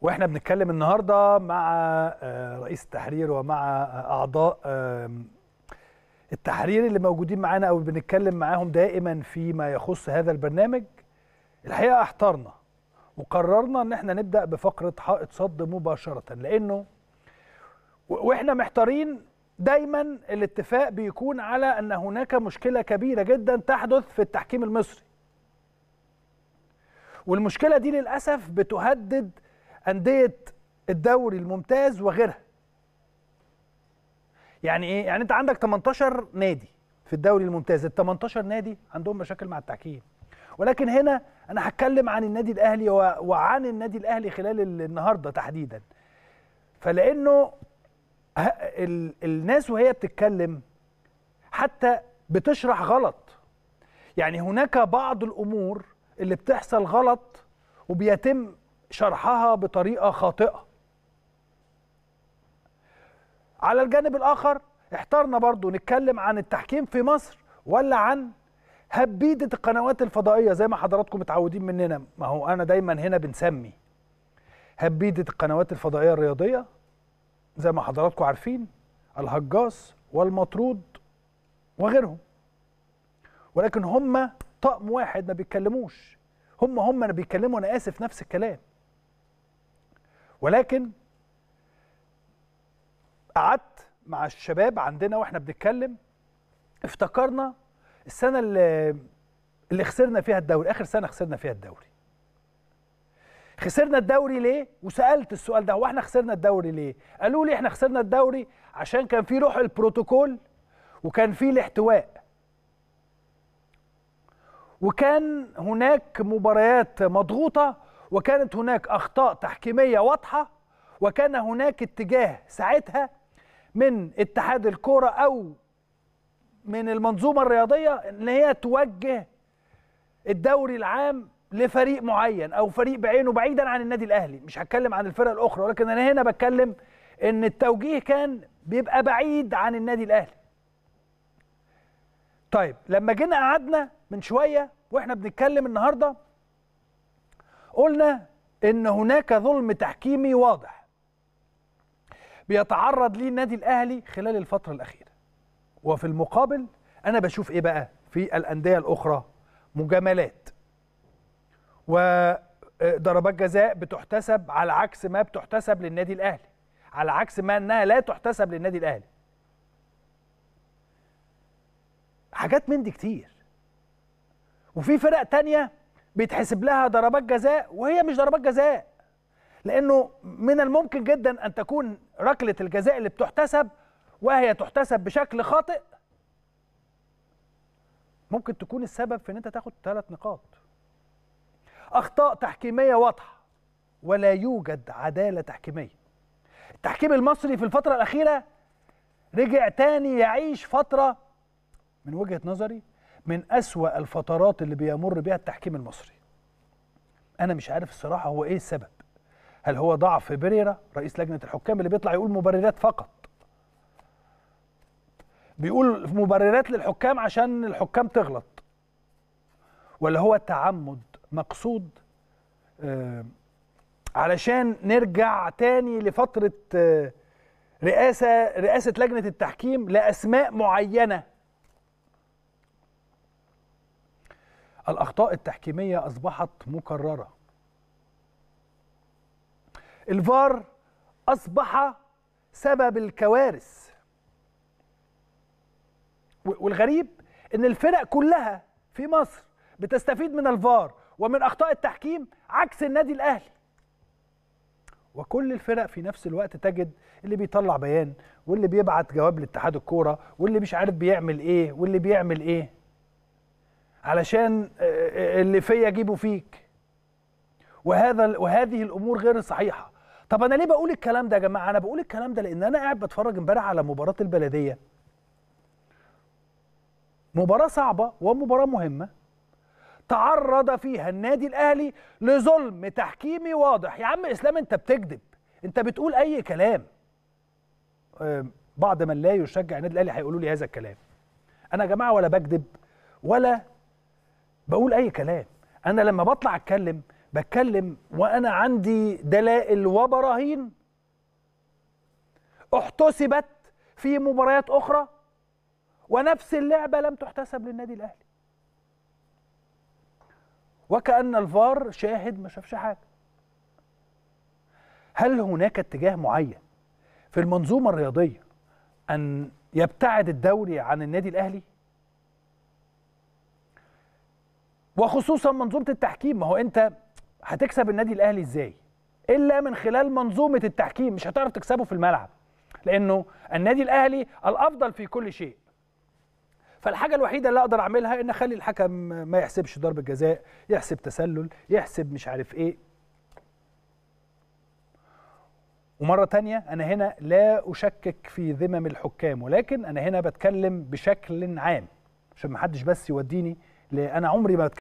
واحنا بنتكلم النهارده مع آه، رئيس التحرير ومع آه، اعضاء التحرير اللي موجودين معانا او بنتكلم معاهم دائما فيما يخص هذا البرنامج الحقيقه احترنا وقررنا ان احنا نبدا بفقره حائط صد مباشره لانه واحنا محتارين دايما الاتفاق بيكون على ان هناك مشكله كبيره جدا تحدث في التحكيم المصري والمشكله دي للاسف بتهدد انديه الدوري الممتاز وغيرها يعني ايه يعني انت عندك 18 نادي في الدوري الممتاز ال 18 نادي عندهم مشاكل مع التحكيم ولكن هنا انا هتكلم عن النادي الاهلي وعن النادي الاهلي خلال النهارده تحديدا فلانه الناس وهي بتتكلم حتى بتشرح غلط يعني هناك بعض الامور اللي بتحصل غلط وبيتم شرحها بطريقه خاطئه على الجانب الاخر احترنا برضو نتكلم عن التحكيم في مصر ولا عن هبيده القنوات الفضائيه زي ما حضراتكم متعودين مننا ما هو انا دايما هنا بنسمي هبيده القنوات الفضائيه الرياضيه زي ما حضراتكم عارفين الهجاص والمطرود وغيرهم ولكن هم طقم واحد ما بيتكلموش هم هم انا بيتكلموا انا اسف نفس الكلام ولكن قعدت مع الشباب عندنا واحنا بنتكلم افتكرنا السنه اللي, اللي خسرنا فيها الدوري اخر سنه خسرنا فيها الدوري خسرنا الدوري ليه وسالت السؤال ده هو احنا خسرنا الدوري ليه قالوا لي احنا خسرنا الدوري عشان كان في روح البروتوكول وكان في الاحتواء وكان هناك مباريات مضغوطه وكانت هناك أخطاء تحكيمية واضحة وكان هناك اتجاه ساعتها من اتحاد الكرة أو من المنظومة الرياضية إن هي توجه الدوري العام لفريق معين أو فريق بعينه بعيدا عن النادي الأهلي مش هتكلم عن الفرق الأخرى ولكن أنا هنا بتكلم إن التوجيه كان بيبقى بعيد عن النادي الأهلي طيب لما جينا قعدنا من شوية واحنا بنتكلم النهارده قلنا ان هناك ظلم تحكيمي واضح بيتعرض ليه النادي الاهلي خلال الفتره الاخيره وفي المقابل انا بشوف ايه بقى في الانديه الاخرى مجاملات وضربات آه، جزاء بتحتسب على عكس ما بتحتسب للنادي الاهلي على عكس ما انها لا تحتسب للنادي الاهلي حاجات من دي كتير وفي فرق تانية بيتحسب لها ضربات جزاء وهي مش ضربات جزاء لانه من الممكن جدا ان تكون ركله الجزاء اللي بتحتسب وهي تحتسب بشكل خاطئ ممكن تكون السبب في ان انت تاخد ثلاث نقاط اخطاء تحكيميه واضحه ولا يوجد عداله تحكيميه التحكيم المصري في الفتره الاخيره رجع تاني يعيش فتره من وجهه نظري من أسوأ الفترات اللي بيمر بها التحكيم المصري أنا مش عارف الصراحة هو إيه السبب هل هو ضعف بيريرا رئيس لجنة الحكام اللي بيطلع يقول مبررات فقط بيقول مبررات للحكام عشان الحكام تغلط ولا هو تعمد مقصود آه علشان نرجع تاني لفترة آه رئاسة رئاسة لجنة التحكيم لأسماء معينة الأخطاء التحكيمية أصبحت مكررة الفار أصبح سبب الكوارث والغريب ان الفرق كلها في مصر بتستفيد من الفار ومن اخطاء التحكيم عكس النادي الاهلي وكل الفرق في نفس الوقت تجد اللي بيطلع بيان واللي بيبعت جواب لاتحاد الكوره واللي مش عارف بيعمل ايه واللي بيعمل ايه علشان آه، آه، اللي فيا اجيبه فيك وهذا وهذه الامور غير صحيحه طب انا ليه بقول الكلام ده يا جماعه انا بقول الكلام ده لان انا قاعد بتفرج امبارح على مباراه البلديه مباراه صعبه ومباراه مهمه تعرض فيها النادي الاهلي لظلم تحكيمي واضح يا عم اسلام انت بتكذب انت بتقول اي كلام آه، بعض من لا يشجع النادي الاهلي هيقولوا لي هذا الكلام انا يا جماعه ولا بكذب ولا بقول اي كلام انا لما بطلع اتكلم بتكلم وانا عندي دلائل وبراهين احتسبت في مباريات اخرى ونفس اللعبه لم تحتسب للنادي الاهلي وكأن الفار شاهد ما شافش حاجة هل هناك اتجاه معين في المنظومة الرياضية أن يبتعد الدوري عن النادي الأهلي؟ وخصوصا منظومه التحكيم ما هو انت هتكسب النادي الاهلي ازاي الا من خلال منظومه التحكيم مش هتعرف تكسبه في الملعب لانه النادي الاهلي الافضل في كل شيء فالحاجه الوحيده اللي اقدر اعملها ان اخلي الحكم ما يحسبش ضربه جزاء يحسب تسلل يحسب مش عارف ايه ومره تانية انا هنا لا اشكك في ذمم الحكام ولكن انا هنا بتكلم بشكل عام عشان محدش بس يوديني انا عمري ما